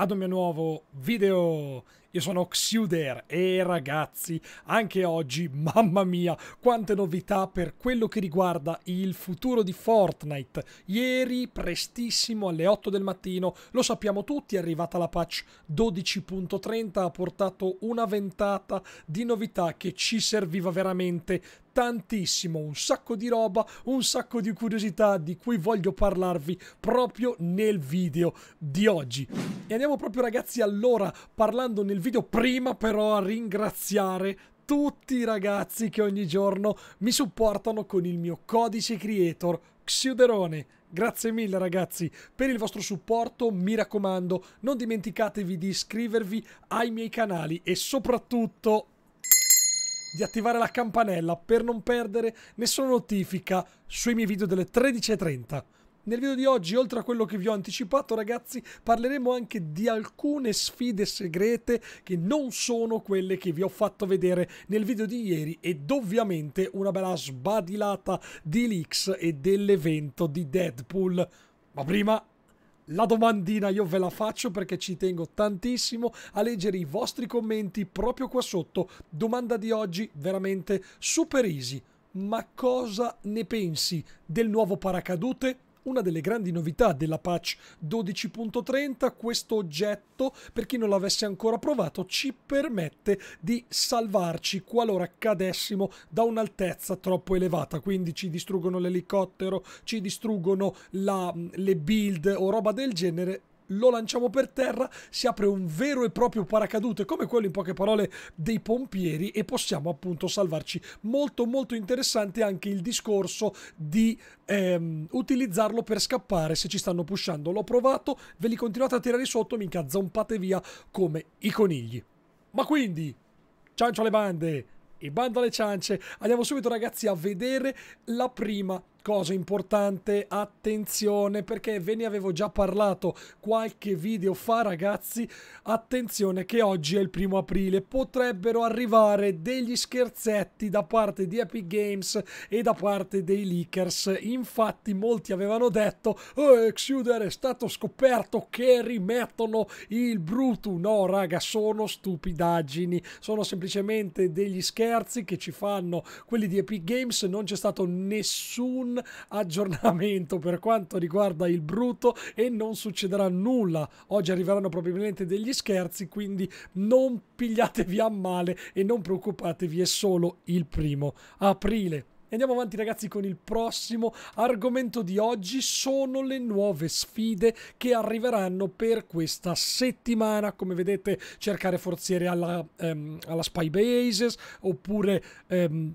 ad un mio nuovo video. Io sono Xuder e ragazzi, anche oggi, mamma mia, quante novità per quello che riguarda il futuro di Fortnite. Ieri, prestissimo, alle 8 del mattino, lo sappiamo tutti, è arrivata la patch 12.30, ha portato una ventata di novità che ci serviva veramente tantissimo, un sacco di roba, un sacco di curiosità di cui voglio parlarvi proprio nel video di oggi. E andiamo finiamo proprio ragazzi allora parlando nel video prima però a ringraziare tutti i ragazzi che ogni giorno mi supportano con il mio codice creator Xiuderone. Grazie mille ragazzi per il vostro supporto, mi raccomando non dimenticatevi di iscrivervi ai miei canali e soprattutto di attivare la campanella per non perdere nessuna notifica sui miei video delle 13.30. Nel video di oggi, oltre a quello che vi ho anticipato ragazzi, parleremo anche di alcune sfide segrete che non sono quelle che vi ho fatto vedere nel video di ieri ed ovviamente una bella sbadilata di leaks e dell'evento di Deadpool. Ma prima la domandina io ve la faccio perché ci tengo tantissimo a leggere i vostri commenti proprio qua sotto. Domanda di oggi veramente super easy. Ma cosa ne pensi del nuovo paracadute? una delle grandi novità della patch 12.30, questo oggetto, per chi non l'avesse ancora provato, ci permette di salvarci qualora cadessimo da un'altezza troppo elevata, quindi ci distruggono l'elicottero, ci distruggono la, le build o roba del genere lo lanciamo per terra, si apre un vero e proprio paracadute, come quello in poche parole dei pompieri e possiamo appunto salvarci. Molto molto interessante anche il discorso di ehm, utilizzarlo per scappare se ci stanno pushando. L'ho provato, ve li continuate a tirare sotto, mica zompate via come i conigli. Ma quindi, ciancio alle bande! E bando alle ciance, andiamo subito ragazzi a vedere la prima cosa importante, attenzione perché ve ne avevo già parlato qualche video fa ragazzi, attenzione che oggi è il primo aprile, potrebbero arrivare degli scherzetti da parte di Epic Games e da parte dei leakers, infatti molti avevano detto oh, Exuder è stato scoperto che rimettono il Brutu, no raga sono stupidaggini, sono semplicemente degli scherzi che ci fanno quelli di Epic Games, non c'è stato nessuno un aggiornamento per quanto riguarda il brutto e non succederà nulla. Oggi arriveranno probabilmente degli scherzi, quindi non pigliatevi a male e non preoccupatevi, è solo il primo aprile. Andiamo avanti ragazzi con il prossimo argomento di oggi, sono le nuove sfide che arriveranno per questa settimana, come vedete cercare forziere alla, ehm, alla Spy Bases oppure ehm,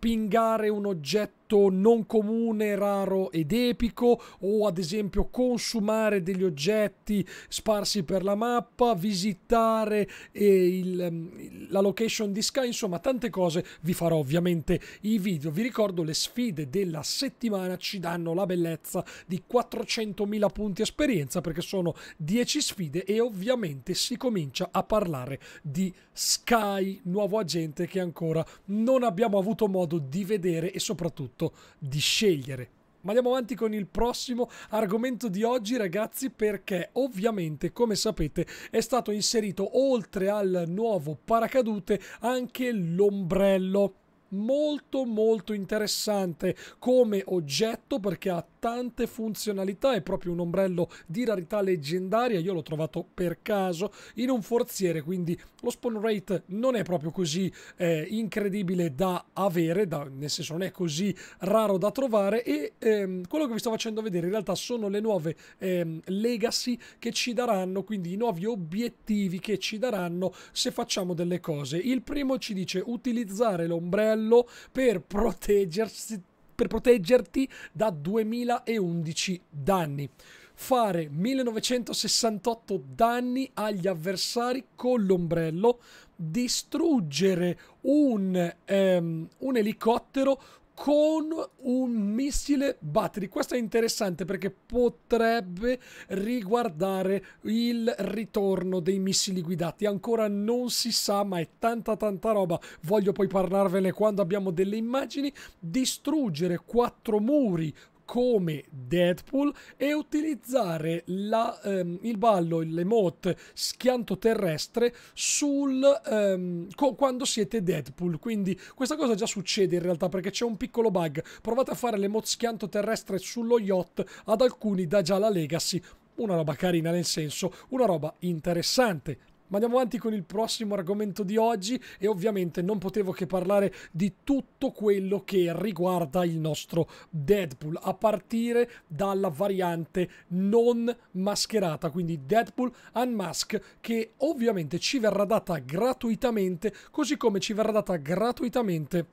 pingare un oggetto oggetto non comune, raro ed epico, o ad esempio consumare degli oggetti sparsi per la mappa, visitare eh, il, mm, la location di Sky, insomma tante cose. Vi farò ovviamente i video. Vi ricordo le sfide della settimana ci danno la bellezza di 400.000 punti esperienza perché sono 10 sfide e ovviamente si comincia a parlare di Sky, nuovo agente che ancora non abbiamo avuto modo di vedere e soprattutto tutto di scegliere. Ma andiamo avanti con il prossimo argomento di oggi, ragazzi, perché ovviamente, come sapete, è stato inserito oltre al nuovo paracadute anche l'ombrello molto molto interessante come oggetto perché ha tante funzionalità, è proprio un ombrello di rarità leggendaria, io l'ho trovato per caso in un forziere, quindi lo spawn rate non è proprio così eh, incredibile da avere, da, nel senso non è così raro da trovare e ehm, quello che vi sto facendo vedere in realtà sono le nuove ehm, legacy che ci daranno, quindi i nuovi obiettivi che ci daranno se facciamo delle cose. Il primo ci dice utilizzare l'ombrello coltello per proteggersi per proteggerti da 2011 danni. Fare 1968 danni agli avversari con l'ombrello, distruggere un, ehm, un elicottero, con un missile Battery. Questo è interessante perché potrebbe riguardare il ritorno dei missili guidati. Ancora non si sa, ma è tanta tanta roba. Voglio poi parlarvene quando abbiamo delle immagini. Distruggere quattro muri come Deadpool e utilizzare la, ehm, il ballo, l'emote schianto terrestre sul, ehm, co- quando siete Deadpool. Quindi questa cosa già succede in realtà perché c'è un piccolo bug. Provate a fare l'emote schianto terrestre sullo yacht ad alcuni da già la Legacy una roba carina nel senso, una roba interessante. Ma andiamo avanti con il prossimo argomento di oggi e ovviamente non potevo che parlare di tutto quello che riguarda il nostro Deadpool, a partire dalla variante non mascherata, quindi Deadpool Unmask, che ovviamente ci verrà data gratuitamente, così come ci verrà data gratuitamente,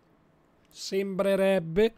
sembrerebbe,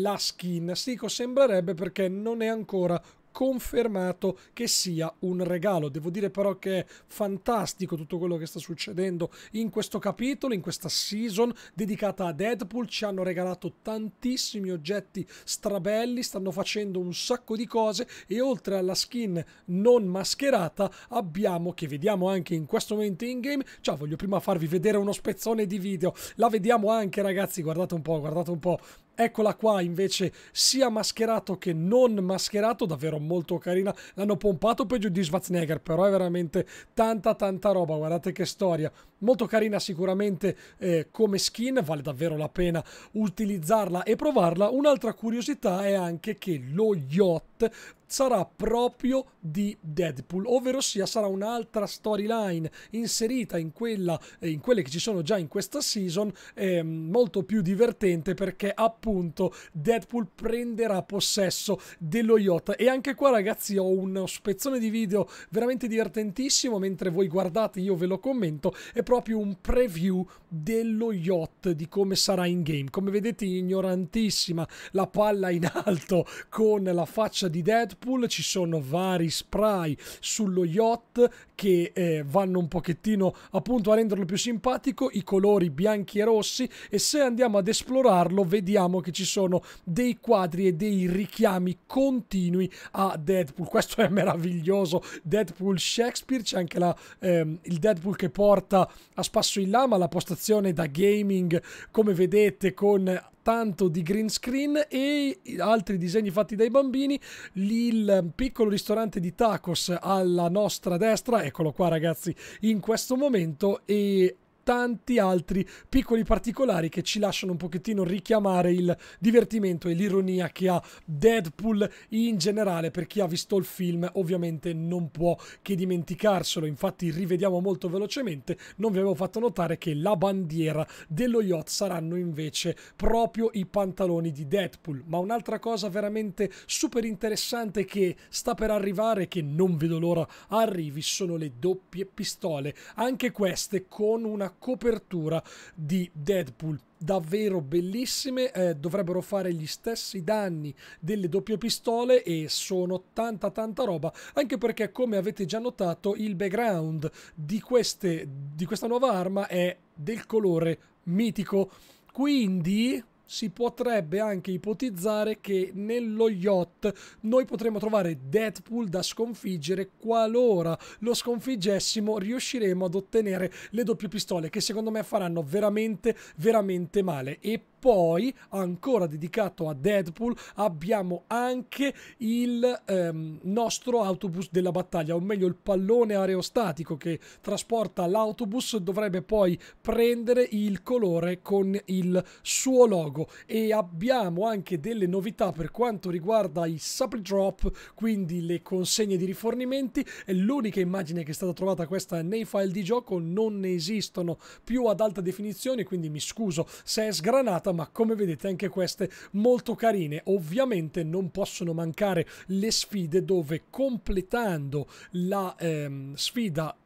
la skin. Stico sembrerebbe perché non è ancora confermato che sia un regalo. Devo dire però che è fantastico tutto quello che sta succedendo in questo capitolo, in questa season dedicata a Deadpool. Ci hanno regalato tantissimi oggetti strabelli, stanno facendo un sacco di cose e oltre alla skin non mascherata abbiamo, che vediamo anche in questo momento in game, ciao voglio prima farvi vedere uno spezzone di video, la vediamo anche ragazzi, guardate un po', guardate un po' Eccola qua invece sia mascherato che non mascherato, davvero molto carina. L'hanno pompato peggio di Schwarzenegger, però è veramente tanta tanta roba, guardate che storia. Molto carina sicuramente eh, come skin, vale davvero la pena utilizzarla e provarla. Un'altra curiosità è anche che lo yacht Cat sarà proprio di Deadpool, ovvero sia sarà un'altra storyline inserita in, quella, eh, in quelle che ci sono già in questa season, ehm, molto più divertente perché appunto Deadpool prenderà possesso dello yacht. E anche qua ragazzi ho uno spezzone di video veramente divertentissimo, mentre voi guardate io ve lo commento, è proprio un preview dello yacht, di come sarà in game. Come vedete ignorantissima la palla in alto con la faccia di Deadpool, ci sono vari spray sullo yacht che eh, vanno un pochettino appunto a renderlo più simpatico, i colori bianchi e rossi e se andiamo ad esplorarlo vediamo che ci sono dei quadri e dei richiami continui a Deadpool. Questo è meraviglioso, Deadpool Shakespeare, c'è anche la, ehm, il Deadpool che porta a spasso in lama la postazione da gaming, come vedete con tanto di green screen e altri disegni fatti dai bambini, il piccolo ristorante di tacos alla nostra destra eccolo qua ragazzi in questo momento e tanti altri piccoli particolari che ci lasciano un pochettino richiamare il divertimento e l'ironia che ha Deadpool in generale. Per chi ha visto il film ovviamente non può che dimenticarselo, infatti rivediamo molto velocemente, non vi avevo fatto notare che la bandiera dello yacht saranno invece proprio i pantaloni di Deadpool. Ma un'altra cosa veramente super interessante che sta per arrivare, che non vedo l'ora arrivi, sono le doppie pistole. Anche queste con una copertura di Deadpool davvero bellissime, eh, dovrebbero fare gli stessi danni delle doppie pistole e sono tanta tanta roba, anche perché come avete già notato il background di, queste, di questa nuova arma è del colore mitico, quindi si potrebbe anche ipotizzare che nello yacht noi potremmo trovare Deadpool da sconfiggere qualora lo sconfiggessimo riusciremo ad ottenere le doppie pistole che secondo me faranno veramente veramente male e poi ancora dedicato a Deadpool abbiamo anche il ehm, nostro autobus della battaglia o meglio il pallone aerostatico che trasporta l'autobus dovrebbe poi prendere il colore con il suo logo gioco e abbiamo anche delle novità per quanto riguarda i supply drop, quindi le consegne di rifornimenti. è L'unica immagine che è stata trovata questa nei file di gioco non ne esistono più ad alta definizione, quindi mi scuso se è sgranata, ma come vedete anche queste molto carine. Ovviamente non possono mancare le sfide dove completando la ehm, sfida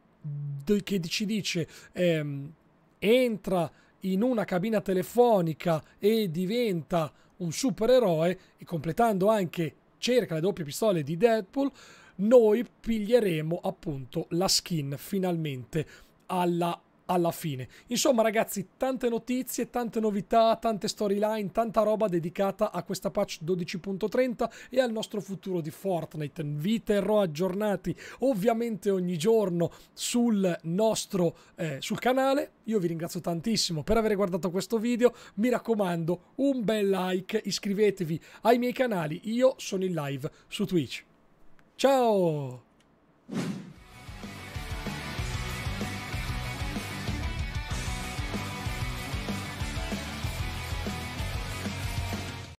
che ci dice ehm, entra in una cabina telefonica e diventa un supereroe e completando anche cerca le doppie pistole di Deadpool, noi piglieremo appunto la skin finalmente alla alla fine. Insomma ragazzi, tante notizie, tante novità, tante storyline, tanta roba dedicata a questa patch 12.30 e al nostro futuro di Fortnite. Vi terrò aggiornati ovviamente ogni giorno sul nostro eh, sul canale. Io vi ringrazio tantissimo per aver guardato questo video. Mi raccomando, un bel like, iscrivetevi ai miei canali. Io sono in live su Twitch. Ciao!